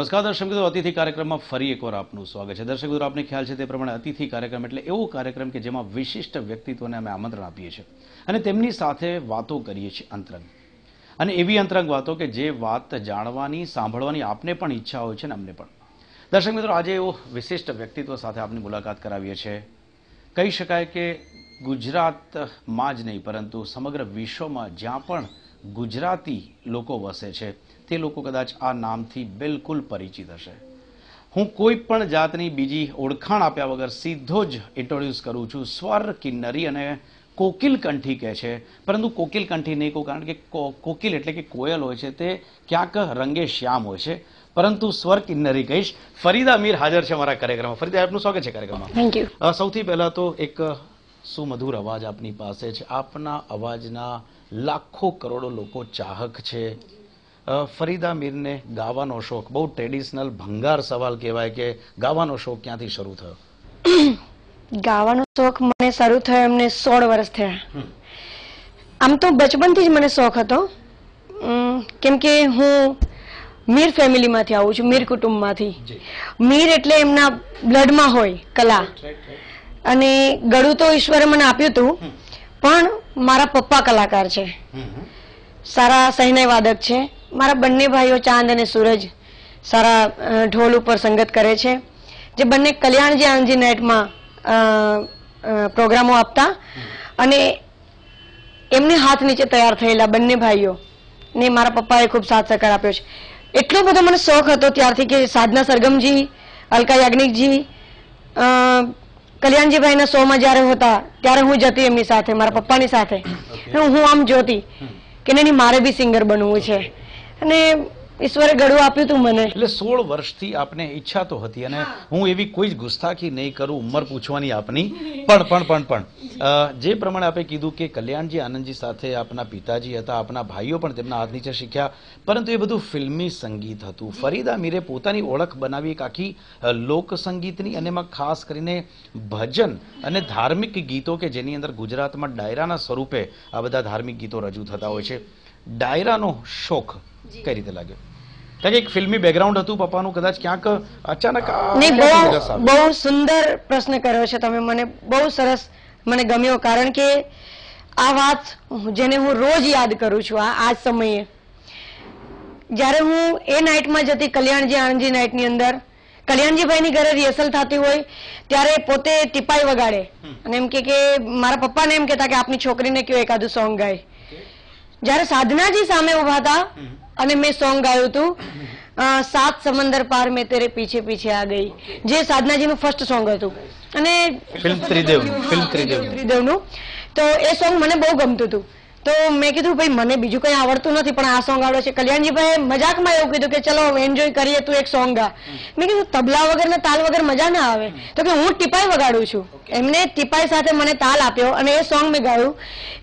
નમસ્કાર દર્શક મિત્રો અતિથિ કાર્યક્રમમાં ફરી એકવાર આપનું સ્વાગત છે દર્શક મિત્રો આપને ખ્યાલ છે તે પ્રમાણે અતિથિ કાર્યક્રમ એટલે એવો કાર્યક્રમ કે જેમાં વિશિષ્ટ વ્યક્તિત્વને અમે આમંત્રણ આપીએ છીએ અને તેમની સાથે વાતો કરીએ છીએ અંતરંગ અને એવી અંતરંગ વાતો કે જે વાત જાણવાની સાંભળવાની આપને પણ ઈચ્છા હોય છે ને અમને પણ દર્શક મિત્રો આજે એવો વિશિષ્ટ વ્યક્તિત્વ સાથે આપની મુલાકાત કરાવીએ છીએ કહી શકાય કે ગુજરાતમાં જ નહીં પરંતુ સમગ્ર વિશ્વમાં જ્યાં પણ ગુજરાતી લોકો વસે છે તે લોકો કદાચ આ નામથી બિલકુલ પરિચિત હશે હું કોઈ પણ જાતની બીજી ઓળખાણ આપ્યા વગર સીધો જ ઇન્ટ્રોડ્યુસ કરું છું સ્વર કિન્નરી અને કોકિલ કંઠી કહે છે પરંતુ કોકિલ કંઠી નહીં કહું કારણ કે કોકિલ એટલે કે કોયલ હોય છે તે ક્યાંક રંગે શ્યામ હોય છે પરંતુ સ્વર કિન્નરી કહીશ ફરીદા મીર હાજર છે મારા કાર્યક્રમમાં ફરીદા આપનું સ્વાગત છે કાર્યક્રમમાં થેન્ક યુ સૌથી પહેલા તો એક સુમધુર અવાજ આપની પાસે છે આપના અવાજના લાખો કરોડો લોકો ચાહક છે ફરીદા મીરને ગાવાનો શોખ બહુ ટ્રેડિશનલ ભંગાર સવાલ કહેવાય કે ગાવાનો શોખ ક્યાંથી શરૂ થયો ગાવાનો શોખ મને શરૂ થયો એમને સોળ વર્ષ થયા આમ તો બચપનથી જ મને શોખ હતો કેમ કે હું મીર ફેમિલીમાંથી આવું છું મીર કુટુંબમાંથી મીર એટલે એમના બ્લડમાં હોય કલા અને ગળું તો ઈશ્વરે મને આપ્યું હતું પણ મારા પપ્પા કલાકાર છે સારા સહેનાઈ વાદક છે મારા બંને ભાઈઓ ચાંદ અને સૂરજ સારા ઢોલ ઉપર સંગત કરે છે જે બંને કલ્યાણજી આનજી નાઇટમાં પ્રોગ્રામો આપતા અને એમને હાથ નીચે તૈયાર થયેલા બંને ભાઈઓ ને મારા પપ્પાએ ખૂબ સાથ સહકાર આપ્યો છે એટલો બધો મને શોખ હતો ત્યારથી કે સાધના સરગમજી અલકા યાજ્ઞિકજી કલ્યાણજીભાઈના શોમાં જ્યારે હતા ત્યારે હું જતી એમની સાથે મારા પપ્પાની સાથે હું આમ જોતી કે નહીં મારે બી સિંગર બનવું છે અને ઈશ્વરે ગળું આપ્યું હતું મને એટલે સોળ વર્ષથી આપને ઈચ્છા તો હતી અને હું એવી કોઈ જ ગુસ્તાખી નહીં કરું ઉંમર પૂછવાની આપની પણ પણ પણ પણ જે પ્રમાણે આપે કીધું કે કલ્યાણજી આનંદજી સાથે આપના પિતાજી હતા આપના ભાઈઓ પણ તેમના હાથ નીચે શીખ્યા પરંતુ એ બધું ફિલ્મી સંગીત હતું ફરીદા મીરે પોતાની ઓળખ બનાવી એક આખી લોક સંગીતની અને એમાં ખાસ કરીને ભજન અને ધાર્મિક ગીતો કે જેની અંદર ગુજરાતમાં ડાયરાના સ્વરૂપે આ બધા ધાર્મિક ગીતો રજૂ થતા હોય છે ડાયરાનો શોખ કઈ રીતે લાગ્યું કારણ કે એક ફિલ્મી બેકગ્રાઉન્ડ હતું પપ્પાનું કદાચ ક્યાંક અચાનક નહીં બહુ બહુ સુંદર પ્રશ્ન કર્યો છે તમે મને બહુ સરસ મને ગમ્યો કારણ કે આ વાત જેને હું રોજ યાદ કરું છું આ આ સમયે જ્યારે હું એ નાઇટમાં જતી કલ્યાણજી આણંદજી નાઇટની અંદર કલ્યાણજીભાઈની ઘરે રિહર્સલ થતી હોય ત્યારે પોતે ટીપાઈ વગાડે અને એમ કે મારા પપ્પાને એમ કહેતા કે આપની છોકરીને કયો એકાદું સોંગ ગાય જ્યારે સાધનાજી સામે ઉભા હતા અને મેં સોંગ ગાયું હતું સાત સમંદર પાર મેં તેરે પીછે પીછે આ ગઈ જે સાધનાજીનું ફર્સ્ટ સોંગ હતું અને ત્રિદેવનું તો એ સોંગ મને બહુ ગમતું હતું તો મેં કીધું ભાઈ મને બીજું કંઈ આવડતું નથી પણ આ સોંગ આવડે છે કલ્યાણજીભાઈ મજાકમાં એવું કીધું કે ચલો એન્જોય કરીએ તું એક સોંગ ગા મેં કીધું તબલા વગર ને તાલ વગર મજા ના આવે તો કે હું ટીપાઈ વગાડું છું એમને ટીપાઈ સાથે મને તાલ આપ્યો અને એ સોંગ મેં ગાયું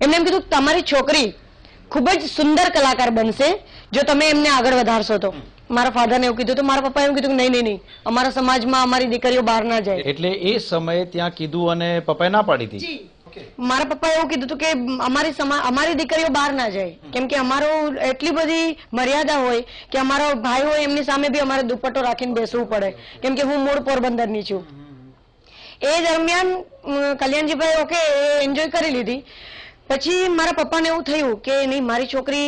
એમને એમ કીધું તમારી છોકરી ખૂબ જ સુંદર કલાકાર બનશે જો તમે એમને આગળ વધારશો તો મારા ફાધર એવું કીધું તો મારા પપ્પા એવું કીધું કે નહીં નહીં નહીં અમારા સમાજમાં અમારી દીકરીઓ બહાર ના જાય એટલે એ સમયે ત્યાં કીધું અને પપ્પાએ ના પાડી હતી મારા પપ્પાએ એવું કીધું હતું કે અમારી અમારી દીકરીઓ બહાર ના જાય કેમ કે અમારો એટલી બધી મર્યાદા હોય કે અમારો ભાઈ હોય એમની સામે બી અમારે દુપટ્ટો રાખીને બેસવું પડે કેમ કે હું મૂળ પોરબંદરની છું એ દરમિયાન કલ્યાણજીભાઈ ઓકે એન્જોય કરી લીધી પછી મારા પપ્પાને એવું થયું કે નહીં મારી છોકરી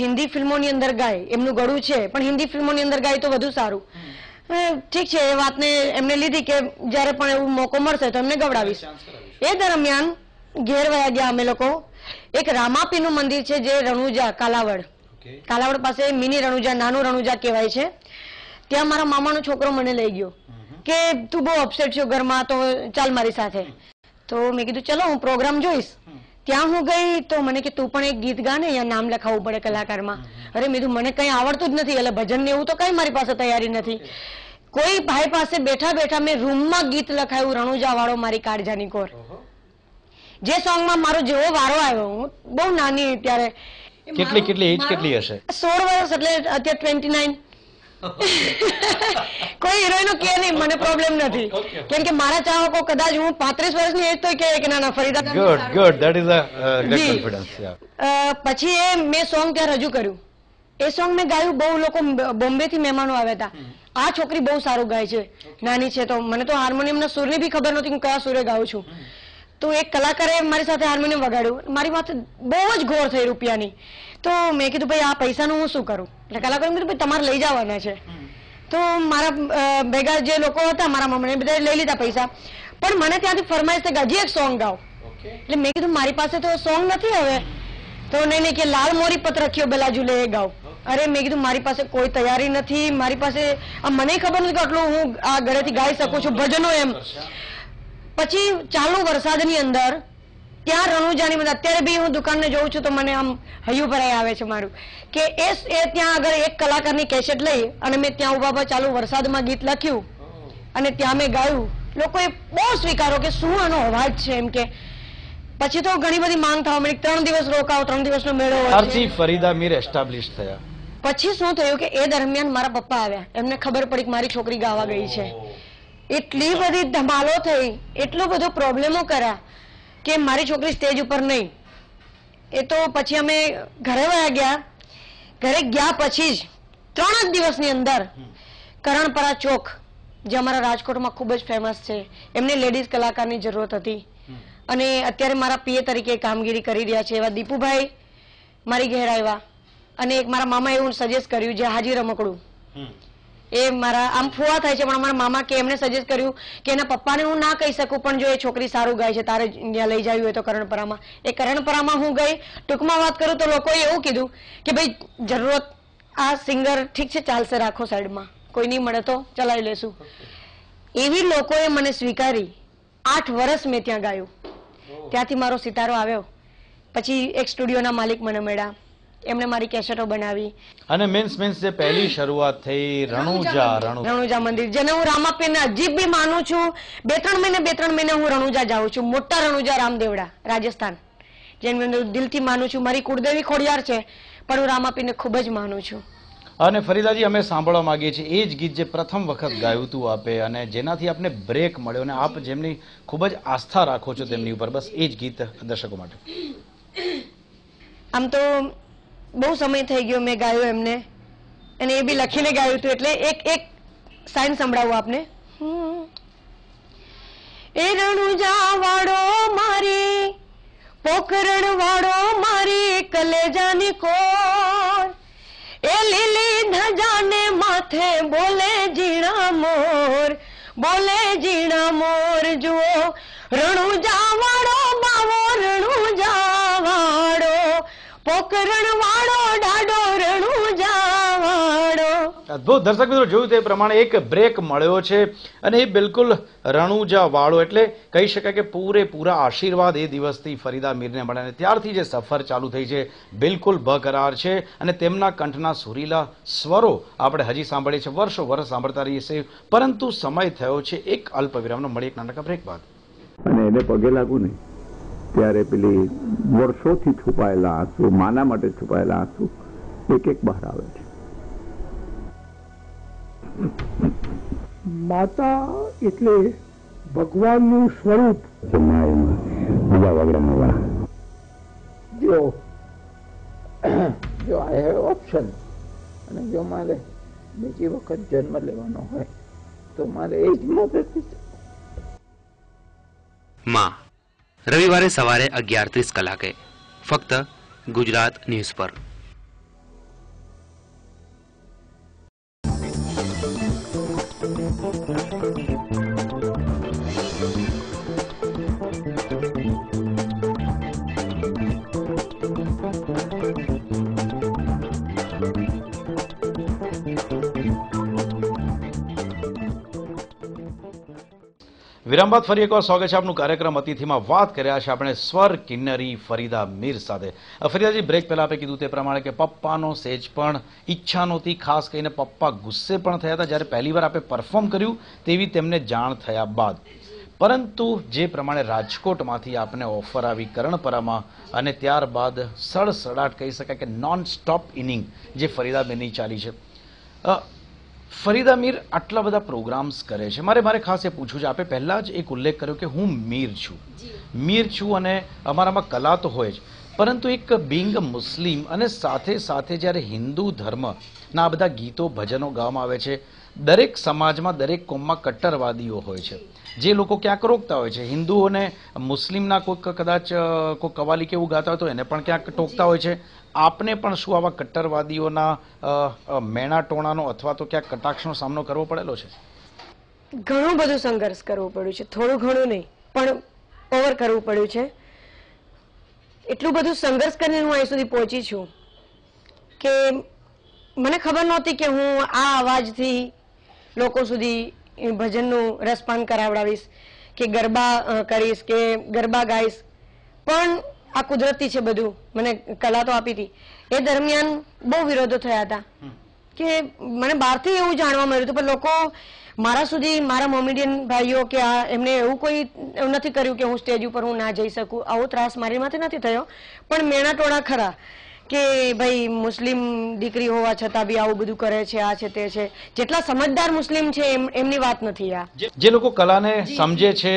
હિન્દી ફિલ્મોની અંદર ગાય એમનું ગળું છે પણ હિન્દી ફિલ્મોની અંદર ગાય તો વધુ સારું ઠીક છે એ વાતને એમને લીધી કે જ્યારે પણ એવું મોકો મળશે તો એમને ગવડાવીશ એ દરમિયાન ઘેર વયા ગયા અમે લોકો એક રામાપીનું મંદિર છે જે રણુજા કાલાવડ કાલાવડ પાસે મિની રણુજા નાનું રણુજા કહેવાય છે ત્યાં મારા મામાનો છોકરો મને લઈ ગયો કે તું બહુ અપસેટ છો ઘરમાં તો ચાલ મારી સાથે તો મેં કીધું ચલો હું પ્રોગ્રામ જોઈશ ત્યાં હું ગઈ તો મને કે તું પણ એક ગીત ગાને અહીંયા નામ લખાવવું પડે કલાકારમાં અરે મેં મને કઈ આવડતું જ નથી એટલે ભજન ને એવું તો કંઈ મારી પાસે તૈયારી નથી કોઈ ભાઈ પાસે બેઠા બેઠા મેં રૂમમાં ગીત લખાયું રણુજા વાળો મારી કાળજાની કોર જે સોંગમાં મારો જેવો વારો આવ્યો હું બહુ નાની ત્યારે કેટલી કેટલી એજ કેટલી હશે સોળ વર્ષ એટલે અત્યારે ટ્વેન્ટી નાઇન કોઈ હિરોઈનો કે નહીં મને પ્રોબ્લેમ નથી કેમ કે મારા ચાહકો કદાચ હું પાંત્રીસ વર્ષની એજ તો કે એક નાના Farida good good that is a confidence પછી એ મેં સોંગ ત્યાં રજૂ કર્યું એ સોંગ મેં ગાયું બહુ લોકો બોમ્બે થી મહેમાનો આવ્યા હતા આ છોકરી બહુ સારું ગાય છે નાની છે તો મને તો હાર્મોનિયમના સૂરની બી ખબર નહોતી હું કયા સુરે ગાઉં છું તો એક કલાકારે મારી સાથે હાર્મોનિયમ વગાડ્યું મારી માથે બહુ જ ઘોર થઈ રૂપિયાની તો મેં કીધું ભાઈ આ પૈસાનું હું શું કરું એટલે કલાકારો કીધું ભાઈ તમારે લઈ જવાના છે તો મારા ભેગા જે લોકો હતા મારા મમ્મીને બધા લઈ લીધા પૈસા પણ મને ત્યાંથી ફરમાઈશ થઈ હજી એક સોંગ ગાઓ એટલે મેં કીધું મારી પાસે તો સોંગ નથી હવે તો નહીં નહીં કે લાલ મોરી પત્ર રખ્યો બેલા જુલે એ ગાઓ અરે મેં કીધું મારી પાસે કોઈ તૈયારી નથી મારી પાસે મને ખબર નથી કે આટલું હું આ ઘરેથી ગાઈ શકું છું ભજનો એમ પછી ચાલુ વરસાદની અંદર ત્યાં રણુજાની બધા અત્યારે બી હું દુકાનને જોઉં છું તો મને આમ હૈયું ભરાઈ આવે છે મારું કે એ એ ત્યાં આગળ એક કલાકારની કેસેટ લઈ અને મેં ત્યાં ઉભા ઉભા ચાલુ વરસાદમાં ગીત લખ્યું અને ત્યાં મેં ગાયું લોકોએ બહુ સ્વીકારો કે શું આનો અવાજ છે એમ કે પછી તો ઘણી બધી માંગ થવા મળી ત્રણ દિવસ રોકાવો ત્રણ દિવસનો મેળો ફરીદા મીર એસ્ટાબ્લિશ થયા પછી શું થયું કે એ દરમિયાન મારા પપ્પા આવ્યા એમને ખબર પડી કે મારી છોકરી ગાવા ગઈ છે એટલી બધી ધમાલો થઈ એટલો બધો પ્રોબ્લેમો કર્યા કે મારી છોકરી સ્ટેજ ઉપર નહીં એ તો પછી અમે ઘરે વયા ગયા ઘરે ગયા પછી જ ત્રણ જ દિવસની અંદર કરણપરા ચોક જે અમારા રાજકોટમાં ખૂબ જ ફેમસ છે એમને લેડીઝ કલાકારની જરૂરત હતી અને અત્યારે મારા પીએ તરીકે કામગીરી કરી રહ્યા છે એવા દીપુભાઈ મારી ઘેર આવ્યા અને એક મારા મામા એવું સજેસ્ટ કર્યું જે હાજી રમકડું એ મારા આમ ફુવા થાય છે પણ મારા મામા કે એમને સજેસ્ટ કર્યું કે એના પપ્પાને હું ના કહી શકું પણ જો એ છોકરી સારું ગાય છે તારે ત્યાં લઈ જવી હોય તો કરણપરામાં એ કરણપરામાં હું ગઈ ટૂંકમાં વાત કરું તો લોકોએ એવું કીધું કે ભાઈ જરૂરત આ સિંગર ઠીક છે ચાલશે રાખો સાઈડમાં કોઈ નહીં મળે તો ચલાવી લેશું એવી લોકોએ મને સ્વીકારી આઠ વર્ષ મેં ત્યાં ગાયું ત્યાંથી મારો સિતારો આવ્યો પછી એક સ્ટુડિયોના માલિક મને મળ્યા એમણે મારી કેસેટો બનાવી અને મીન્સ મીન્સ જે પહેલી શરૂઆત થઈ રણુજા રણુજા મંદિર જેને હું રામાપીરને અજીબ બી માનું છું બે ત્રણ મહિને બે ત્રણ મહિને હું રણુજા જાઉં છું મોટા રણુજા રામદેવડા રાજસ્થાન જેને હું દિલથી માનું છું મારી કુળદેવી ખોડિયાર છે પણ હું રામાપીરને ખૂબ જ માનું છું અને ફરીદાજી અમે સાંભળવા માંગીએ છીએ એ જ ગીત જે પ્રથમ વખત ગાયું હતું આપે અને જેનાથી આપને બ્રેક મળ્યો અને આપ જેમની ખૂબ જ આસ્થા રાખો છો તેમની ઉપર બસ એ જ ગીત દર્શકો માટે આમ તો બહુ સમય થઈ ગયો મેં ગાયું એમને અને એ બી લખીને ગાયું હતું એટલે એક એક સાઇન સંભળાવું આપને એ રણુજા વાળો મારી પોકરણ વાળો મારી કલેજાની કોર એ લીલી ધજાને માથે બોલે જીણા મોર બોલે જીણા મોર જુઓ રણુજા વાળો બાવો રણુજા વાળો પોકરણ વાળો અદભુત દર્શક મિત્રો જોયું તે પ્રમાણે એક બ્રેક મળ્યો છે અને એ બિલકુલ રણુજા વાળો એટલે કહી શકાય કે પૂરેપૂરા આશીર્વાદ એ દિવસથી ફરીદા મીરને મળે અને ત્યારથી જે સફર ચાલુ થઈ છે બિલકુલ બકરાર છે અને તેમના કંઠના સુરીલા સ્વરો આપણે હજી સાંભળીએ છીએ વર્ષો વર્ષ સાંભળતા રહીએ છીએ પરંતુ સમય થયો છે એક અલ્પ વિરામનો મળી એક નાટક બ્રેક બાદ અને એને પગે લાગુ નહીં ત્યારે પેલી વર્ષોથી છુપાયેલા આંસુ માના માટે છુપાયેલા આંસુ એક એક બહાર આવે માતા એટલે ભગવાનનું સ્વરૂપ ઓપ્શન અને જો મારે બીજી વખત જન્મ લેવાનો હોય તો મારે એ જ માં રવિવારે સવારે અગિયાર ત્રીસ કલાકે ફક્ત ગુજરાત ન્યૂઝ પર વિરામ બાદ ફરી એકવાર સ્વાગત છે આપનું કાર્યક્રમ અતિથિમાં વાત કર્યા છે આપણે સ્વર કિન્નરી ફરીદા મીર સાથે ફરીદાજી બ્રેક પહેલાં આપણે કીધું તે પ્રમાણે કે પપ્પાનો સેજ પણ ઈચ્છા નહોતી ખાસ કરીને પપ્પા ગુસ્સે પણ થયા હતા જ્યારે પહેલી વાર આપણે પરફોર્મ કર્યું તેવી તેમને જાણ થયા બાદ પરંતુ જે પ્રમાણે રાજકોટમાંથી આપને ઓફર આવી કરણપરામાં અને ત્યારબાદ સડસડાટ કહી શકાય કે નોન સ્ટોપ ઇનિંગ જે ફરીદાબેનની ચાલી છે ફરીદા મીર આટલા બધા પ્રોગ્રામ્સ કરે છે મારે મારે ખાસ એ પૂછવું છે આપે પહેલાં જ એક ઉલ્લેખ કર્યો કે હું મીર છું મીર છું અને અમારામાં કલા તો હોય જ પરંતુ એક બિંગ મુસ્લિમ અને સાથે સાથે જ્યારે હિન્દુ ધર્મના બધા ગીતો ભજનો ગાવામાં આવે છે દરેક સમાજમાં દરેક કોમમાં કટ્ટરવાદીઓ હોય છે જે લોકો ક્યાંક રોકતા હોય છે હિન્દુઓને મુસ્લિમના કોઈક કદાચ કોઈ કવાલી કેવું ગાતા હોય તો એને પણ ક્યાંક ટોકતા હોય છે આપને પણ શું આવા કટ્ટરવાદીઓના મેણા ટોણાનો અથવા તો ક્યાંક કટાક્ષનો સામનો કરવો પડેલો છે ઘણું બધું સંઘર્ષ કરવો પડ્યું છે થોડું ઘણું નહીં પણ ઓવર કરવું પડ્યું છે એટલું બધું સંઘર્ષ કરીને હું અહીં સુધી પહોંચી છું કે મને ખબર નહોતી કે હું આ અવાજથી લોકો સુધી ભજનનું રસપાન કરાવડાવીશ કે ગરબા કરીશ કે ગરબા ગાઈશ પણ આ કુદરતી છે બધું મને કલા તો આપી હતી એ દરમિયાન બહુ વિરોધો થયા હતા કે મને બહારથી એવું જાણવા મળ્યું હતું પણ લોકો મારા સુધી મારા મોમેડિયન ભાઈઓ કે આ એમને એવું કોઈ એવું નથી કર્યું કે હું સ્ટેજ ઉપર હું ના જઈ શકું આવો ત્રાસ મારી માથે નથી થયો પણ મેણા ટોળા ખરા કે ભાઈ મુસ્લિમ દીકરી હોવા છતાં બી આવું બધું કરે છે આ છે તે છે જેટલા સમજદાર મુસ્લિમ છે એમની વાત નથી આ જે લોકો કલાને સમજે છે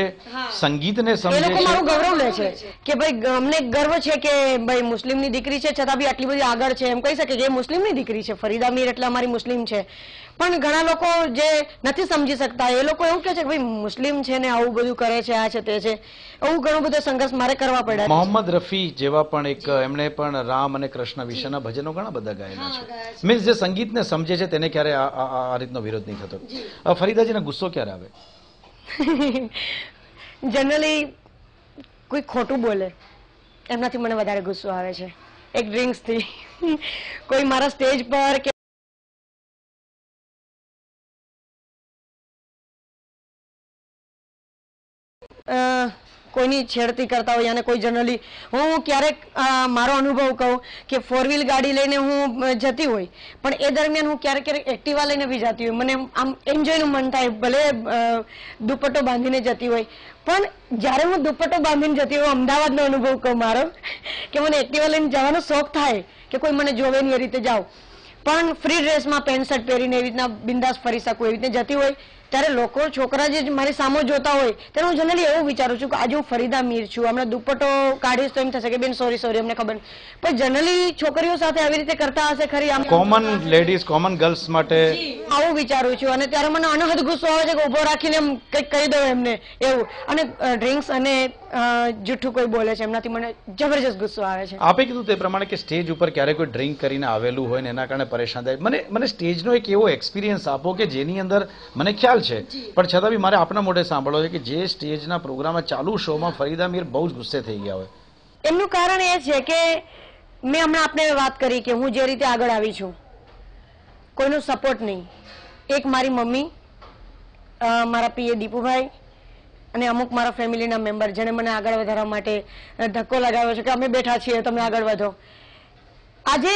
સંગીતને સમજે છે મારું ગૌરવ લે છે કે ભાઈ અમને ગર્વ છે કે ભાઈ મુસ્લિમની દીકરી છે છતાં બી આટલી બધી આગળ છે એમ કહી શકે કે મુસ્લિમ ની દીકરી છે ફરીદા મીર એટલે અમારી મુસ્લિમ છે પણ ઘણા લોકો જે નથી સમજી શકતા એ લોકો એવું કે છે કે ભાઈ મુસ્લિમ છે ને આવું બધું કરે છે આ છે તે છે એવું ઘણો બધો સંઘર્ષ મારે કરવા પડ્યા મોહમ્મદ રફી જેવા પણ એક એમણે પણ રામ અને કૃષ્ણ વિશેના ભજનો ઘણા બધા ગાયેલા છે મીન્સ જે સંગીતને સમજે છે તેને ક્યારે આ રીતનો વિરોધ નહીં થતો ફરીદાજીને ગુસ્સો ક્યારે આવે જનરલી કોઈ ખોટું બોલે એમનાથી મને વધારે ગુસ્સો આવે છે એક ડ્રિંક્સથી કોઈ મારા સ્ટેજ પર કે કોઈની છેડતી કરતા હોય અને કોઈ જનરલી હું ક્યારેક મારો અનુભવ કહું કે ફોર વ્હીલ ગાડી લઈને હું જતી હોય પણ એ દરમિયાન હું ક્યારેક ક્યારેક એક્ટિવા લઈને બી જતી હોય મને આમ એમ મન થાય ભલે દુપટ્ટો બાંધીને જતી હોય પણ જ્યારે હું દુપટ્ટો બાંધીને જતી હોય અમદાવાદનો અનુભવ કહું મારો કે મને એક્ટિવા લઈને જવાનો શોખ થાય કે કોઈ મને જોવે એ રીતે જાઉં પણ ફ્રી ડ્રેસમાં પેન્ટ શર્ટ પહેરીને એવી રીતના બિંદાસ ફરી શકું એવી રીતે જતી હોય ત્યારે લોકો છોકરા જે મારી સામે જોતા હોય ત્યારે હું જનરલી એવું વિચારું છું કે આજે હું ફરીદા મીર છું હમણાં દુપટ્ટો કાઢીશ તો એમ થશે કે બેન સોરી સોરી અમને ખબર પણ જનરલી છોકરીઓ સાથે આવી રીતે કરતા હશે ખરી આમ કોમન લેડીઝ કોમન ગર્લ્સ માટે આવું વિચારું છું અને ત્યારે મને અનહદ ગુસ્સો આવે છે કે ઉભો રાખીને એમ કંઈક કહી દઉં એમને એવું અને ડ્રિંક્સ અને જૂઠું કોઈ બોલે છે એમનાથી મને જબરજસ્ત ગુસ્સો આવે છે આપે કીધું તે પ્રમાણે કે સ્ટેજ ઉપર ક્યારેક કોઈ ડ્રિંક કરીને આવેલું હોય ને એના કારણે પરેશાન થાય મને મને સ્ટેજનો એક એવો એક્સપિરિયન્સ આપો કે જેની અંદર મને ખ્યાલ ખ્યાલ છે પણ છતાં બી મારે આપના મોઢે સાંભળો છે કે જે સ્ટેજના પ્રોગ્રામમાં ચાલુ શોમાં ફરીદા મીર બહુ જ ગુસ્સે થઈ ગયા હોય એમનું કારણ એ છે કે મેં હમણાં આપને વાત કરી કે હું જે રીતે આગળ આવી છું કોઈનો સપોર્ટ નહીં એક મારી મમ્મી મારા પીએ દીપુભાઈ અને અમુક મારા ફેમિલીના મેમ્બર જેને મને આગળ વધારવા માટે ધક્કો લગાવ્યો છે કે અમે બેઠા છીએ તમે આગળ વધો આજે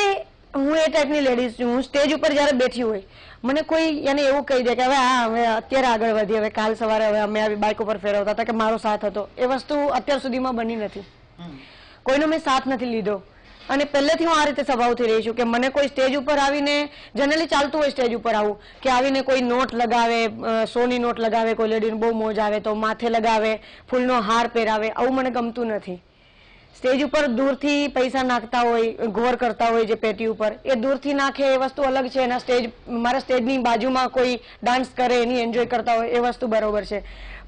હું એ ટાઈપની લેડીઝ છું હું સ્ટેજ ઉપર જ્યારે બેઠી હોય મને કોઈ એને એવું કહી દે કે હવે આ હવે અત્યારે આગળ વધી હવે કાલ સવારે હવે અમે આવી બાઇક ઉપર ફેરવતા હતા કે મારો સાથ હતો એ વસ્તુ અત્યાર સુધીમાં બની નથી કોઈનો મેં સાથ નથી લીધો અને પહેલેથી હું આ રીતે સ્વભાવથી રહી છું કે મને કોઈ સ્ટેજ ઉપર આવીને જનરલી ચાલતું હોય સ્ટેજ ઉપર આવું કે આવીને કોઈ નોટ લગાવે સોની નોટ લગાવે કોઈ લેડીને બહુ મોજ આવે તો માથે લગાવે ફૂલનો હાર પહેરાવે આવું મને ગમતું નથી સ્ટેજ ઉપર દૂરથી પૈસા નાખતા હોય ગોર કરતા હોય જે પેટી ઉપર એ દૂરથી નાખે એ વસ્તુ અલગ છે એના સ્ટેજ મારા સ્ટેજની બાજુમાં કોઈ ડાન્સ કરે એની એન્જોય કરતા હોય એ વસ્તુ બરોબર છે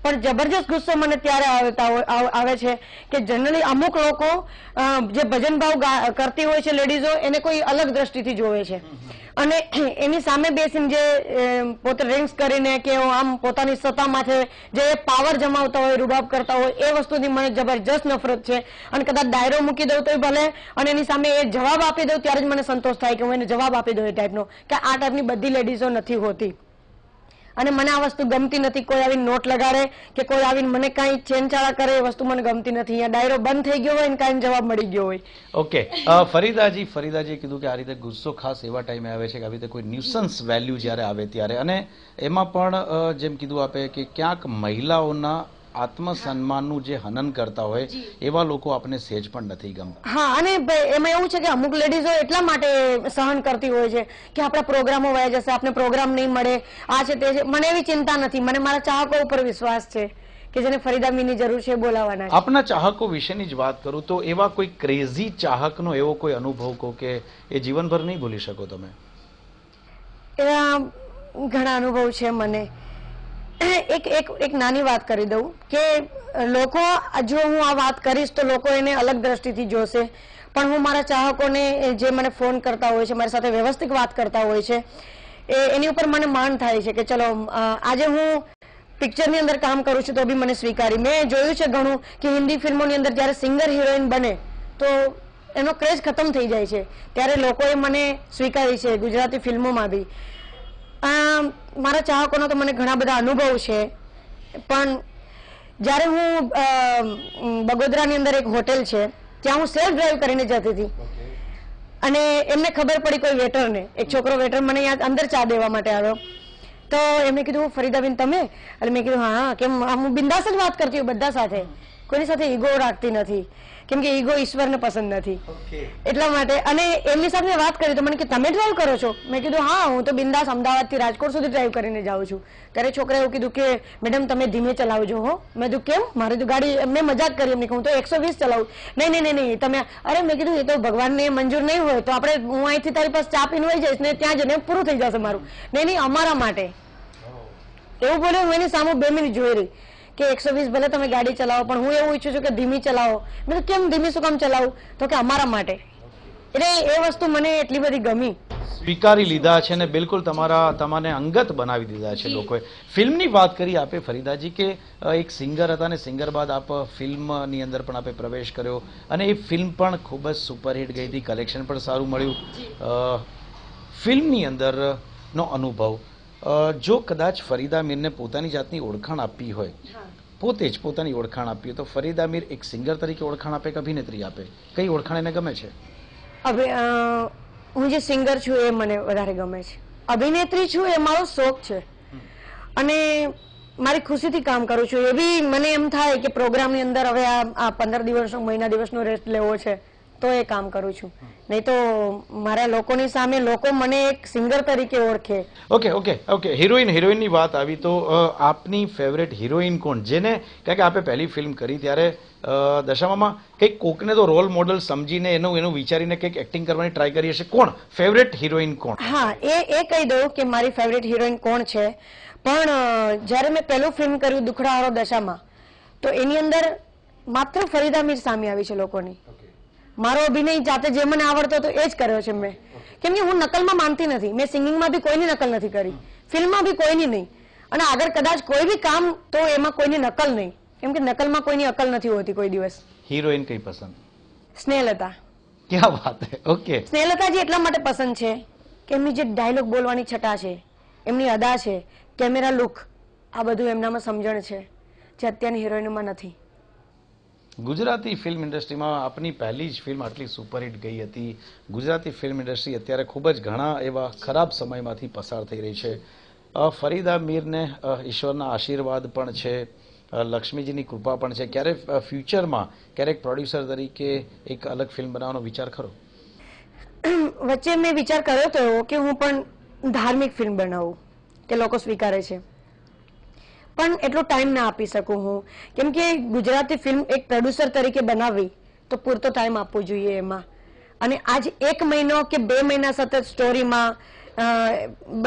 પણ જબરજસ્ત ગુસ્સો મને ત્યારે આવતા આવે છે કે જનરલી અમુક લોકો જે ભજન ભાવ કરતી હોય છે લેડીઝો એને કોઈ અલગ દ્રષ્ટિથી જોવે છે અને એની સામે બેસીને જે પોતે ડ્રિંક્સ કરીને કે આમ પોતાની સત્તામાં છે જે પાવર જમાવતા હોય રૂબાબ કરતા હોય એ વસ્તુથી મને જબરજસ્ત નફરત છે અને કદાચ ડાયરો મૂકી દઉં તો ભલે અને એની સામે એ જવાબ આપી દઉં ત્યારે જ મને સંતોષ થાય કે હું એને જવાબ આપી દઉં એ ટાઈપનો કે આ ટાઈપની બધી લેડીઝો નથી હોતી અને મને આ વસ્તુ ગમતી નથી કોઈ આવીને નોટ લગાડે કે કોઈ આવીને મને કાંઈ ચેનચાળા કરે એ વસ્તુ મને ગમતી નથી અહીંયા ડાયરો બંધ થઈ ગયો હોય ને કાંઈ જવાબ મળી ગયો હોય ઓકે ફરીદાજી ફરીદાજી કીધું કે આ રીતે ગુસ્સો ખાસ એવા ટાઈમે આવે છે કે આવી રીતે કોઈ ન્યુસન્સ વેલ્યુ જ્યારે આવે ત્યારે અને એમાં પણ જેમ કીધું આપે કે ક્યાંક મહિલાઓના આત્મસન્માનનું જે હનન કરતા હોય એવા લોકો આપણે સહેજ પણ નથી ગમતા હા અને એમાં એવું છે કે અમુક લેડીઝો એટલા માટે સહન કરતી હોય છે કે આપણા પ્રોગ્રામો વયા જશે આપણે પ્રોગ્રામ નહીં મળે આ છે તે છે મને એવી ચિંતા નથી મને મારા ચાહકો ઉપર વિશ્વાસ છે કે જેને ફરીદામીની જરૂર છે બોલાવવાના આપના ચાહકો વિશેની જ વાત કરું તો એવા કોઈ ક્રેઝી ચાહકનો એવો કોઈ અનુભવ કહો કે એ જીવનભર નહીં ભૂલી શકો તમે ઘણા અનુભવ છે મને એક એક એક નાની વાત કરી દઉં કે લોકો જો હું આ વાત કરીશ તો લોકો એને અલગ દ્રષ્ટિથી જોશે પણ હું મારા ચાહકોને જે મને ફોન કરતા હોય છે મારી સાથે વ્યવસ્થિત વાત કરતા હોય છે એ એની ઉપર મને માન થાય છે કે ચલો આજે હું પિક્ચરની અંદર કામ કરું છું તો બી મને સ્વીકારી મેં જોયું છે ઘણું કે હિન્દી ફિલ્મોની અંદર જ્યારે સિંગર હિરોઈન બને તો એનો ક્રેઝ ખતમ થઈ જાય છે ત્યારે લોકોએ મને સ્વીકારી છે ગુજરાતી ફિલ્મોમાં બી મારા ચાહકોનો તો મને ઘણા બધા અનુભવ છે પણ જ્યારે હું બગોદરાની અંદર એક હોટેલ છે ત્યાં હું સેલ્ફ ડ્રાઈવ કરીને જતી હતી અને એમને ખબર પડી કોઈ વેટરને એક છોકરો વેટર મને અહીંયા અંદર ચા દેવા માટે આવ્યો તો એમણે કીધું ફરીદાબેન તમે અને મેં કીધું હા કેમ હું બિંદાસ જ વાત કરતી હું બધા સાથે કોઈની સાથે ઈગો રાખતી નથી કેમ કે ઈગો ઈશ્વરને પસંદ નથી એટલા માટે અને એમની સાથે વાત કરી તો મને કે તમે ડ્રાઈવ કરો છો મેં કીધું હા હું તો બિંદાસ અમદાવાદથી રાજકોટ સુધી ડ્રાઈવ કરીને જાઉં છું ત્યારે છોકરાએ એવું કીધું કે મેડમ તમે ધીમે ચલાવજો હો મેં કીધું કેમ મારી તો ગાડી મેં મજાક કરી એમને હું તો એકસો વીસ ચલાવું નહીં નહીં નહીં નહીં તમે અરે મેં કીધું એ તો ભગવાનને મંજૂર નહીં હોય તો આપણે હું અહીંથી તારી પાસે ચા પીને જઈશ ને ત્યાં જઈને પૂરું થઈ જશે મારું નહીં નહીં અમારા માટે એવું બોલે હું એની સામે બે મિનિટ જોઈ રહી કે એકસો વીસ ભલે તમે ગાડી ચલાવો પણ હું એવું ઈચ્છું છું કે ધીમી ચલાવો મેં કેમ ધીમી શું કામ ચલાવું તો કે અમારા માટે એટલે એ વસ્તુ મને એટલી બધી ગમી સ્વીકારી લીધા છે ને બિલકુલ તમારા તમને અંગત બનાવી દીધા છે લોકોએ ફિલ્મની વાત કરી આપે ફરીદાજી કે એક સિંગર હતા ને સિંગર બાદ આપ ફિલ્મની અંદર પણ આપે પ્રવેશ કર્યો અને એ ફિલ્મ પણ ખૂબ જ સુપરહિટ ગઈ હતી કલેક્શન પણ સારું મળ્યું ફિલ્મની અંદરનો અનુભવ જો કદાચ ફરીદા મીરને પોતાની જાતની ઓળખાણ આપી હોય પોતે જ પોતાની ઓળખાણ આપી હોય તો ફરીદા મીર એક સિંગર તરીકે ઓળખાણ આપે કે અભિનેત્રી આપે કઈ ઓળખાણ એને ગમે છે હવે હું જે સિંગર છું એ મને વધારે ગમે છે અભિનેત્રી છું એ મારો શોખ છે અને મારી ખુશીથી કામ કરું છું એ બી મને એમ થાય કે પ્રોગ્રામની અંદર હવે આ પંદર દિવસનો મહિના દિવસનો રેસ્ટ લેવો છે તો એ કામ કરું છું નહીં તો મારા લોકોની સામે લોકો મને એક સિંગર તરીકે ઓળખે ઓકે ઓકે ઓકે હિરોઈન હિરોઈનની વાત આવી તો આપની ફેવરેટ હિરોઈન કોણ જેને કારણ કે આપે પહેલી ફિલ્મ કરી ત્યારે દશામાં કંઈક કોકને તો રોલ મોડલ સમજીને એનું એનું વિચારીને કંઈક એક્ટિંગ કરવાની ટ્રાય કરી હશે કોણ ફેવરેટ હિરોઈન કોણ હા એ એ કહી દઉં કે મારી ફેવરેટ હિરોઈન કોણ છે પણ જ્યારે મેં પહેલું ફિલ્મ કર્યું દુખડાવાળો દશામાં તો એની અંદર માત્ર ફરીદા મીર સામે આવી છે લોકોની મારો અભિનય જાતે જે મને આવડતો હતો એ જ કર્યો છે મેં કેમ કે હું નકલમાં માનતી નથી મેં સિંગિંગમાં બી કોઈની નકલ નથી કરી ફિલ્મમાં બી કોઈની નહીં અને આગળ કદાચ કોઈ બી કામ તો એમાં કોઈની નકલ નહીં કેમ કે નકલમાં કોઈની અકલ નથી હોતી કોઈ દિવસ હિરોઈન કઈ પસંદ સ્નેહલતા ક્યાં વાત હે ઓકે સ્નેહલતાજી એટલા માટે પસંદ છે કે એમની જે ડાયલોગ બોલવાની છટા છે એમની અદા છે કેમેરા લુક આ બધું એમનામાં સમજણ છે જે અત્યારની હિરોઈનોમાં નથી ગુજરાતી ફિલ્મ ઇન્ડસ્ટ્રીમાં આપની પહેલી જ ફિલ્મ આટલી સુપરહિટ ગઈ હતી ગુજરાતી ફિલ્મ ઇન્ડસ્ટ્રી અત્યારે ખૂબ જ ઘણા એવા ખરાબ સમયમાંથી પસાર થઈ રહી છે ફરીદા મીરને ઈશ્વરના આશીર્વાદ પણ છે લક્ષ્મીજીની કૃપા પણ છે ક્યારેક ફ્યુચરમાં ક્યારેક પ્રોડ્યુસર તરીકે એક અલગ ફિલ્મ બનાવવાનો વિચાર ખરો વચ્ચે મેં વિચાર કર્યો હતો કે હું પણ ધાર્મિક ફિલ્મ બનાવું કે લોકો સ્વીકારે છે પણ એટલો ટાઈમ ના આપી શકું હું કેમ કે ગુજરાતી ફિલ્મ એક પ્રોડ્યુસર તરીકે બનાવી તો પૂરતો ટાઈમ આપવો જોઈએ એમાં અને આજ એક મહિનો કે બે મહિના સતત સ્ટોરીમાં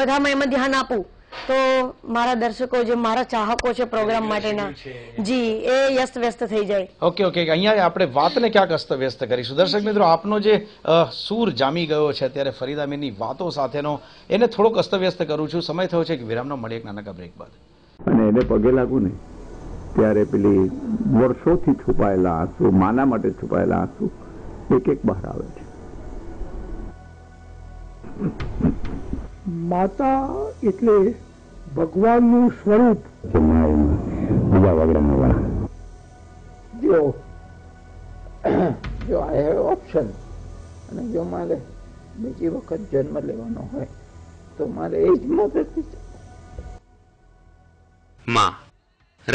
બધામાં એમાં ધ્યાન આપું તો મારા દર્શકો જે મારા ચાહકો છે પ્રોગ્રામ માટેના જી એ વ્યસ્ત વ્યસ્ત થઈ જાય ઓકે ઓકે અહીંયા આપણે વાતને ક્યાંક અસ્ત વ્યસ્ત કરીશું દર્શક મિત્રો આપનો જે સૂર જામી ગયો છે ત્યારે ફરીદામીની વાતો સાથેનો એને થોડોક વ્યસ્ત કરું છું સમય થયો છે કે વિરામનો મળી એક નાનકા બ્રેક બાદ અને એને પગે લાગુ ને ત્યારે પેલી વર્ષોથી છુપાયેલા આંસુ માના માટે છુપાયેલા આંસુ એક એક બહાર આવે છે માતા એટલે ભગવાનનું સ્વરૂપ બીજા જો આ હેવ ઓપ્શન અને જો મારે બીજી વખત જન્મ લેવાનો હોય તો મારે એ જ મત માં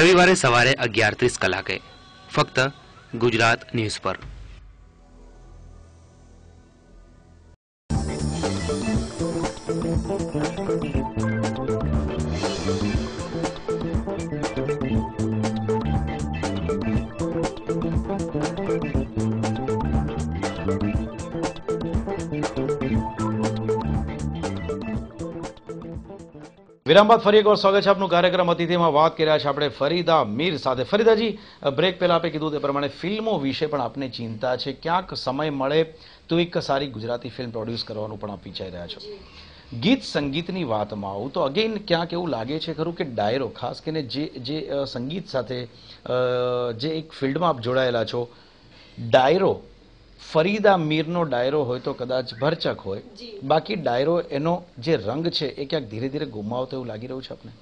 રવિવારે સવારે અગિયાર ત્રીસ કલાકે ફક્ત ગુજરાત ન્યૂઝ પર વિરામ બાદ ફરી એકવાર સ્વાગત છે આપનું કાર્યક્રમ અતિથિમાં વાત કર્યા છે આપણે ફરીદા મીર સાથે ફરીદાજી બ્રેક પહેલાં આપણે કીધું તે પ્રમાણે ફિલ્મો વિશે પણ આપને ચિંતા છે ક્યાંક સમય મળે તો એક સારી ગુજરાતી ફિલ્મ પ્રોડ્યુસ કરવાનું પણ આપ વિચારી રહ્યા છો ગીત સંગીતની વાતમાં આવું તો અગેન ક્યાંક એવું લાગે છે ખરું કે ડાયરો ખાસ કરીને જે જે સંગીત સાથે જે એક ફિલ્ડમાં આપ જોડાયેલા છો ડાયરો ફરીદા મીરનો ડાયરો હોય તો કદાચ ભરચક હોય બાકી ડાયરો એનો જે રંગ છે એ ક્યાંક ધીરે ધીરે ગુમાવતો એવું લાગી રહ્યું છે આપને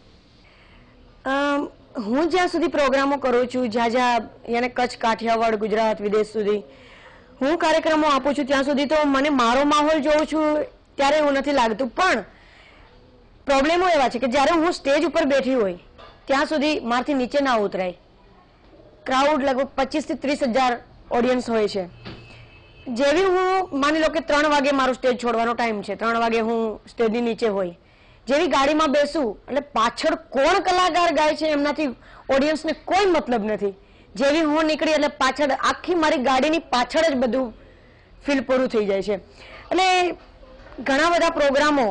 હું જ્યાં સુધી પ્રોગ્રામો કરું છું જ્યાં જ્યાં એને કચ્છ કાઠિયાવાડ ગુજરાત વિદેશ સુધી હું કાર્યક્રમો આપું છું ત્યાં સુધી તો મને મારો માહોલ જોઉં છું ત્યારે એવું નથી લાગતું પણ પ્રોબ્લેમો એવા છે કે જ્યારે હું સ્ટેજ ઉપર બેઠી હોય ત્યાં સુધી મારથી નીચે ના ઉતરાય ક્રાઉડ લગભગ પચીસથી ત્રીસ હજાર ઓડિયન્સ હોય છે જેવી હું માની લો કે ત્રણ વાગે મારું સ્ટેજ છોડવાનો ટાઈમ છે ત્રણ વાગે હું સ્ટેજની નીચે હોય જેવી ગાડીમાં બેસું એટલે પાછળ કોણ કલાકાર ગાય છે એમનાથી ઓડિયન્સને કોઈ મતલબ નથી જેવી હું નીકળી એટલે પાછળ આખી મારી ગાડીની પાછળ જ બધું ફીલ પૂરું થઈ જાય છે એટલે ઘણા બધા પ્રોગ્રામો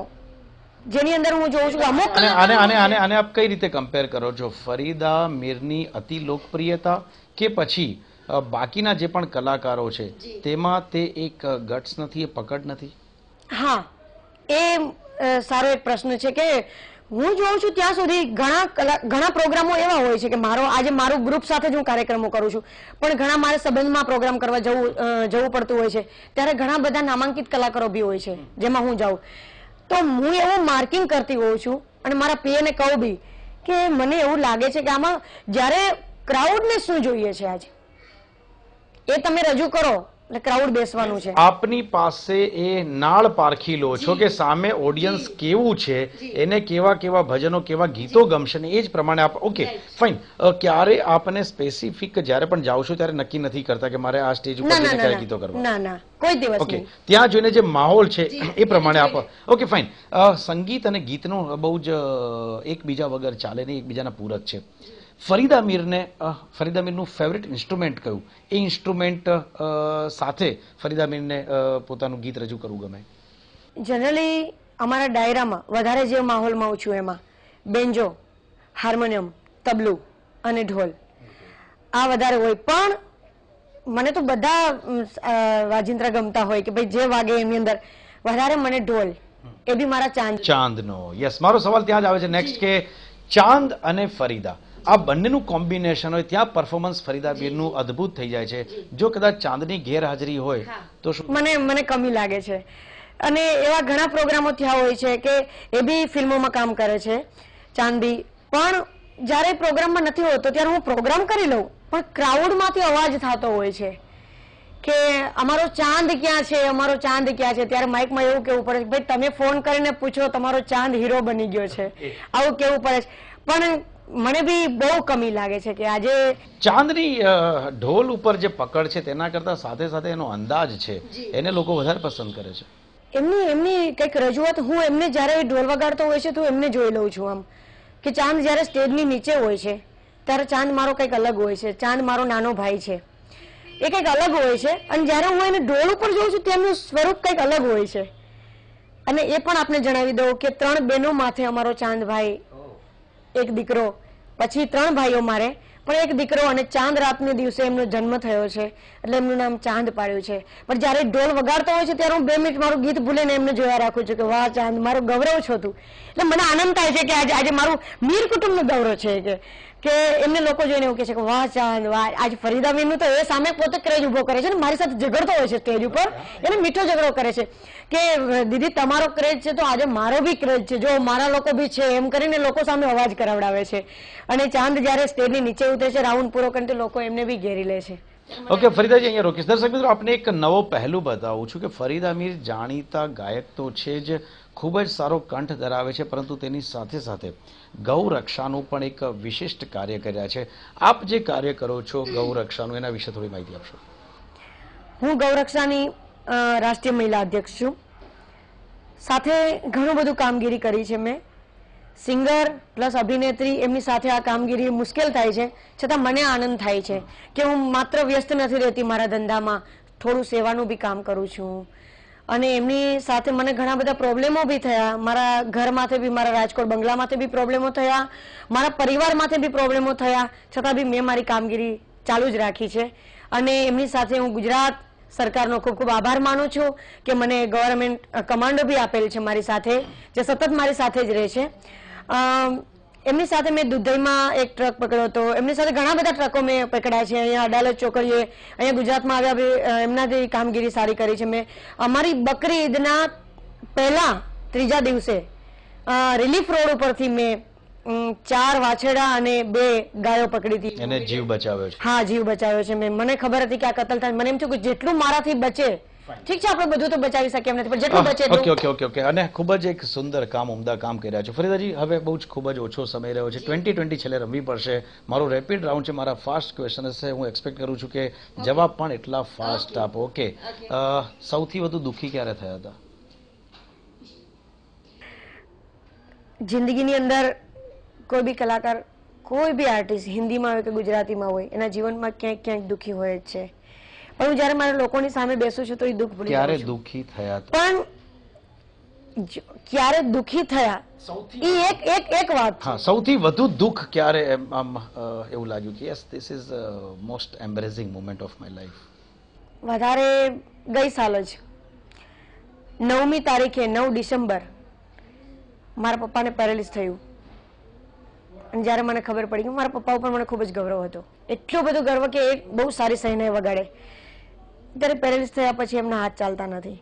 જેની અંદર હું જોઉં છું અમુક આને આને આને આને આપ કઈ રીતે કમ્પેર કરો છો ફરીદા મીરની અતિ લોકપ્રિયતા કે પછી બાકીના જે પણ કલાકારો છે તેમાં તે એક ગટ્સ નથી પકડ નથી હા એ સારો એક પ્રશ્ન છે કે હું જોઉં છું ત્યાં સુધી ઘણા કલા ઘણા પ્રોગ્રામો એવા હોય છે કે મારો આજે મારું ગ્રુપ સાથે જ હું કાર્યક્રમો કરું છું પણ ઘણા મારે સંબંધમાં પ્રોગ્રામ કરવા જવું જવું પડતું હોય છે ત્યારે ઘણા બધા નામાંકિત કલાકારો બી હોય છે જેમાં હું જાઉં તો હું એવું માર્કિંગ કરતી હોઉં છું અને મારા પ્રિયને કહું બી કે મને એવું લાગે છે કે આમાં જ્યારે ક્રાઉડને શું જોઈએ છે આજે એ તમે રજૂ કરો એટલે ક્રાઉડ બેસવાનું છે આપની પાસે એ નાળ પારખી લો છો કે સામે ઓડિયન્સ કેવું છે એને કેવા કેવા ભજનો કેવા ગીતો ગમશે ને એ જ પ્રમાણે આપ ઓકે ફાઇન ક્યારે આપને સ્પેસિફિક જ્યારે પણ જાવ છો ત્યારે નક્કી નથી કરતા કે મારે આ સ્ટેજ ઉપર જઈને કયા ગીતો કરવા ના ના કોઈ દિવસ ઓકે ત્યાં જોઈને જે માહોલ છે એ પ્રમાણે આપ ઓકે ફાઇન સંગીત અને ગીતનો બહુ જ એકબીજા વગર ચાલે નહીં એકબીજાના પૂરક છે ફરીદા મીરને ફરીદા મીરનું ફેવરિટ ઇન્સ્ટ્રુમેન્ટ કયું એ ઇન્સ્ટ્રુમેન્ટ સાથે ફરીદા મીરને પોતાનું ગીત રજૂ કરવું ગમે જનરલી અમારા ડાયરામાં વધારે જે માહોલમાં હું છું એમાં બેન્જો હાર્મોનિયમ તબલું અને ઢોલ આ વધારે હોય પણ મને તો બધા વાજિંત્ર ગમતા હોય કે ભાઈ જે વાગે એની અંદર વધારે મને ઢોલ એ બી મારા ચાંદ ચાંદનો યસ મારો સવાલ ત્યાં જ આવે છે નેક્સ્ટ કે ચાંદ અને ફરીદા આ બંનેનું કોમ્બિનેશન હોય ત્યાં પરફોર્મન્સ ફરીદા ફરીદાબીરનું અદ્ભુત થઈ જાય છે જો કદાચ ચાંદની ગેરહાજરી હોય તો મને મને કમી લાગે છે અને એવા ઘણા પ્રોગ્રામો થયા હોય છે કે એ બી ફિલ્મોમાં કામ કરે છે ચાંદી પણ જ્યારે પ્રોગ્રામમાં નથી હોતો ત્યારે હું પ્રોગ્રામ કરી લઉં પણ ક્રાઉડમાંથી અવાજ થતો હોય છે કે અમારો ચાંદ ક્યાં છે અમારો ચાંદ ક્યાં છે ત્યારે માઇકમાં એવું કેવું પડે ભાઈ તમે ફોન કરીને પૂછો તમારો ચાંદ હીરો બની ગયો છે આવું કેવું પડે છે પણ મને બી બહુ કમી લાગે છે કે આજે ચાંદની ઢોલ ઉપર જે પકડ છે તેના કરતા સાથે સાથે એનો અંદાજ છે એને લોકો વધારે પસંદ કરે છે એમની એમની કંઈક રજૂઆત હું એમને જ્યારે ઢોલ વગાડતો હોય છે તો એમને જોઈ લઉં છું આમ કે ચાંદ જ્યારે સ્ટેજની નીચે હોય છે ત્યારે ચાંદ મારો કંઈક અલગ હોય છે ચાંદ મારો નાનો ભાઈ છે એ કંઈક અલગ હોય છે અને જ્યારે હું એને ઢોલ ઉપર જોઉં છું તેમનું સ્વરૂપ કંઈક અલગ હોય છે અને એ પણ આપણે જણાવી દઉં કે ત્રણ બહેનો માથે અમારો ચાંદ ભાઈ એક દીકરો પછી ત્રણ ભાઈઓ મારે પણ એક દીકરો અને ચાંદ રાતને દિવસે એમનો જન્મ થયો છે એટલે એમનું નામ ચાંદ પાડ્યું છે પણ જ્યારે ઢોલ વગાડતો હોય છે ત્યારે હું બે મિનિટ મારું ગીત ભૂલીને એમને જોયા રાખું છું કે વાહ ચાંદ મારો ગૌરવ છો તું એટલે મને આનંદ થાય છે કે આજે આજે મારું મીર કુટુંબનો ગૌરવ છે કે કે એમને લોકો જોઈને એવું કહે છે કે વાહ ચાંદ વાહ આજ ફરીદાબેનનું તો એ સામે પોતે ક્રેજ ઉભો કરે છે ને મારી સાથે ઝઘડતો હોય છે સ્ટેજ ઉપર એને મીઠો ઝઘડો કરે છે કે દીદી તમારો ક્રેજ છે તો આજે મારો બી ક્રેજ છે જો મારા લોકો બી છે એમ કરીને લોકો સામે અવાજ કરાવડાવે છે અને ચાંદ જ્યારે સ્ટેજની નીચે ઉતરે છે રાઉન્ડ પૂરો કરીને લોકો એમને બી ઘેરી લે છે ઓકે ફરીદાજી અહીંયા રોકીશ દર્શક મિત્રો આપને એક નવો પહેલું બતાવું છું કે ફરીદ અમીર જાણીતા ગાયક તો છે જ ખૂબ જ સારો કંઠ ધરાવે છે પરંતુ તેની સાથે સાથે ગૌરક્ષાનું પણ એક વિશિષ્ટ કાર્ય કર્યા છે આપ જે કાર્ય કરો છો ગૌરક્ષાનું એના વિશે થોડી માહિતી આપશો હું ગૌરક્ષાની રાષ્ટ્રીય મહિલા અધ્યક્ષ છું સાથે ઘણું બધું કામગીરી કરી છે મેં સિંગર પ્લસ અભિનેત્રી એમની સાથે આ કામગીરી મુશ્કેલ થાય છે છતાં મને આનંદ થાય છે કે હું માત્ર વ્યસ્ત નથી રહેતી મારા ધંધામાં થોડું સેવાનું બી કામ કરું છું અને એમની સાથે મને ઘણા બધા પ્રોબ્લેમો બી થયા મારા ઘરમાંથી બી મારા રાજકોટ બંગલામાંથી બી પ્રોબ્લેમો થયા મારા પરિવારમાંથી બી પ્રોબ્લેમો થયા છતાં બી મેં મારી કામગીરી ચાલુ જ રાખી છે અને એમની સાથે હું ગુજરાત સરકારનો ખૂબ ખૂબ આભાર માનું છું કે મને ગવર્મેન્ટ કમાન્ડો બી આપેલ છે મારી સાથે જે સતત મારી સાથે જ રહે છે એમની સાથે મેં દુધઈમાં એક ટ્રક પકડ્યો હતો એમની સાથે ઘણા બધા ટ્રકો મેં પકડ્યા છે અહીંયા અડાલત ચોકડીએ અહીંયા ગુજરાતમાં આવ્યા એમનાથી કામગીરી સારી કરી છે મેં અમારી બકરી ઈદના પહેલા ત્રીજા દિવસે રિલીફ રોડ ઉપરથી મેં ચાર વાછેડા અને બે ગાયો પકડી હતી હા જીવ બચાવ્યો છે મેં મને ખબર હતી કે આ કતલ થાય મને એમ થયું કે જેટલું મારાથી બચે ઠીક છે આપણે બધું તો બચાવી શકીએ એમ નથી પણ જેટલું ah, બચે ઓકે ઓકે ઓકે ઓકે અને ખૂબ જ એક સુંદર કામ ઉમદા કામ કરી રહ્યા છો ફરીદાજી હવે બહુ જ ખૂબ જ ઓછો સમય રહ્યો છે ટ્વેન્ટી ટ્વેન્ટી છેલ્લે રમવી પડશે મારો રેપિડ રાઉન્ડ છે મારા ફાસ્ટ ક્વેશ્ચન હશે હું એક્સપેક્ટ કરું છું કે જવાબ પણ એટલા ફાસ્ટ આપો ઓકે સૌથી વધુ દુઃખી ક્યારે થયા હતા જિંદગીની અંદર કોઈ બી કલાકાર કોઈ બી આર્ટિસ્ટ હિન્દીમાં હોય કે ગુજરાતીમાં હોય એના જીવનમાં ક્યાંક ક્યાંક દુઃખી હોય જ છે પણ હું જ્યારે મારા લોકોની સામે બેસું છું તો એ દુઃખ ભૂલી ક્યારે દુઃખી થયા પણ ક્યારે દુઃખી થયા એ એક એક વાત હા સૌથી વધુ દુઃખ ક્યારે આમ એવું લાગ્યું કે yes this is most embarrassing moment of my life વધારે ગઈ સાલ જ નવમી તારીખે નવ ડિસેમ્બર મારા પપ્પાને પેરેલિસ થયું અને જ્યારે મને ખબર પડી કે મારા પપ્પા ઉપર મને ખૂબ જ ગૌરવ હતો એટલો બધો ગર્વ કે એ બહુ સારી સહેનાઈ વગાડે ત્યારે પેરેલિસ થયા પછી એમના હાથ ચાલતા નથી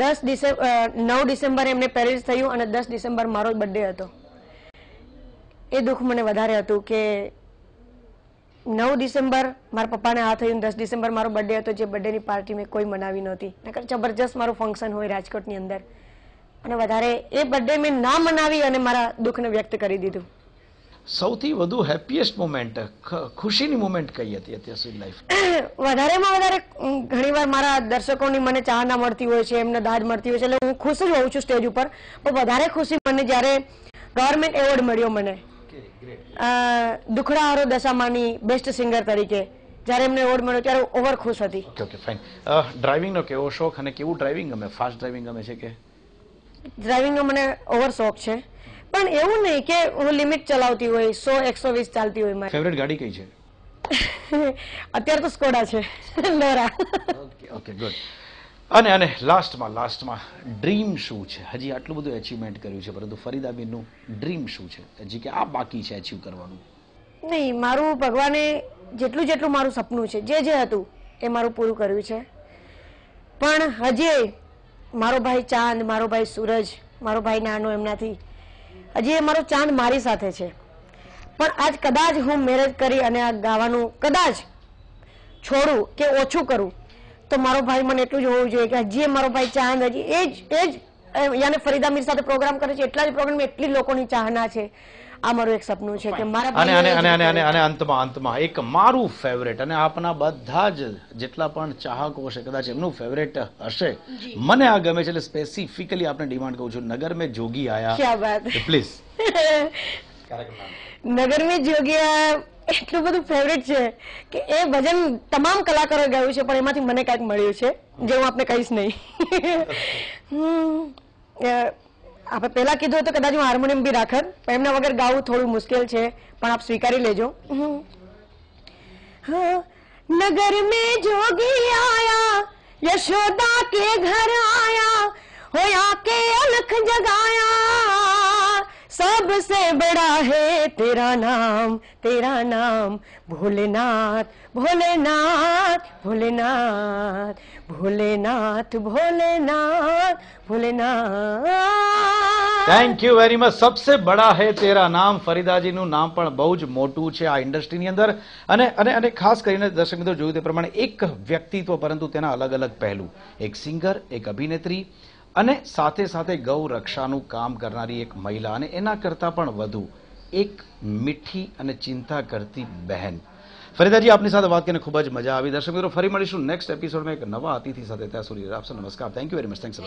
દસ ડિસેમ્બર નવ ડિસેમ્બર એમને પેરેલિસ થયું અને દસ ડિસેમ્બર મારો જ બર્થડે હતો એ દુઃખ મને વધારે હતું કે નવ ડિસેમ્બર મારા પપ્પાને આ થયું દસ ડિસેમ્બર મારો બર્થડે હતો જે બર્થડેની પાર્ટી મેં કોઈ મનાવી નહોતી નકર જબરજસ્ત મારું ફંક્શન હોય રાજકોટની અંદર અને વધારે એ બર્થડે મેં ના મનાવી અને મારા દુઃખને વ્યક્ત કરી દીધું સૌથી વધુ હેપીએસ્ટ મોમેન્ટ ખુશીની મોમેન્ટ કઈ હતી અત્યાર સુધી લાઈફ વધારેમાં વધારે ઘણીવાર મારા દર્શકોની મને ચાહના મળતી હોય છે એમને દાદ મળતી હોય છે એટલે હું ખુશ જ હોઉં છું સ્ટેજ ઉપર પણ વધારે ખુશી મને જ્યારે ગવર્મેન્ટ એવોર્ડ મળ્યો મને દુખડાહારો દશામાની બેસ્ટ સિંગર તરીકે જ્યારે એમને એવોર્ડ મળ્યો ત્યારે ઓવર ખુશ હતી ઓકે ફાઇન ડ્રાઇવિંગનો કેવો શોખ અને કેવું ડ્રાઇવિંગ ગમે ફાસ્ટ ડ્રાઇવિંગ ગમે છે કે ડ્રાઇવિંગનો મને ઓવર શોખ છે પણ એવું નહીં કે હું લિમિટ ચલાવતી હોય સો એકસો વીસ ચાલતી હોય મારી ફેવરેટ ગાડી કઈ છે અત્યારે તો સ્કોડા છે લોરા ઓકે ગુડ અને અને લાસ્ટમાં લાસ્ટમાં ડ્રીમ શું છે હજી આટલું બધું એચિવમેન્ટ કર્યું છે પરંતુ ફરીદાબીનનું ડ્રીમ શું છે હજી કે આ બાકી છે અચીવ કરવાનું નહીં મારું ભગવાને જેટલું જેટલું મારું સપનું છે જે જે હતું એ મારું પૂરું કર્યું છે પણ હજી મારો ભાઈ ચાંદ મારો ભાઈ સૂરજ મારો ભાઈ નાનો એમનાથી હજી એ મારો ચાંદ મારી સાથે છે પણ આજ કદાચ હું મેરેજ કરી અને આ ગાવાનું કદાચ છોડું કે ઓછું કરું તો મારો ભાઈ મને એટલું જ હોવું જોઈએ કે હજી મારો ભાઈ ચાંદ હજી એ જ એ જ યાને ફરીદા મીર સાથે પ્રોગ્રામ કરે છે એટલા જ પ્રોગ્રામ એટલી લોકોની ચાહના છે આ મારું એક સપનું છે કે અને અને અને અને અંતમાં અંતમાં એક મારું ફેવરેટ અને આપના બધા જ જેટલા પણ ચાહકો હશે કદાચ એમનું ફેવરેટ હશે મને આ ગમે છે એટલે સ્પેસિફિકલી આપણે ડિમાન્ડ કહું છું નગર મેં જોગી આયા પ્લીઝ નગર મેં જોગી એટલું બધું ફેવરેટ છે કે એ ભજન તમામ કલાકારો ગાયું છે પણ એમાંથી મને કાંઈક મળ્યું છે જે હું આપને કહીશ નહીં હમ આપણે પહેલા કીધું હતું કદાચ હું હાર્મોનિયમ બી રાખત પણ એમના વગર ગાવું થોડું મુશ્કેલ છે પણ આપ સ્વીકારી લેજો નગર મે જોગી આયા યશોદા કે ઘર આયા હોયા કે અલખ જગાયા सबसे बड़ा है तेरा नाम तेरा नाम Bholenath Bholenath Bholenath Bholenath Bholenath Bholenath thank you very much સબસે બડા હે તેરા નામ ફરીદાજીનું નામ પણ બહુ જ મોટું છે આ ઇન્ડસ્ટ્રીની અંદર અને અને અને ખાસ કરીને દર્શક મિત્રો જોયું તે પ્રમાણે એક વ્યક્તિત્વ પરંતુ તેના અલગ અલગ પહેલું એક સિંગર એક અભિનેત્રી અને સાથે સાથે ગૌ રક્ષાનું કામ કરનારી એક મહિલા અને એના કરતાં પણ વધુ એક મીઠી અને ચિંતા કરતી બહેન ફરીદાજી આપની સાથે વાત કરીને ખૂબ જ મજા આવી દર્શક મિત્રો ફરી મળીશું નેક્સ્ટ એપિસોડમાં એક નવા અતિથિ સાથે ત્યાં સુધી આપશો નમસ્કાર thank you very much thanks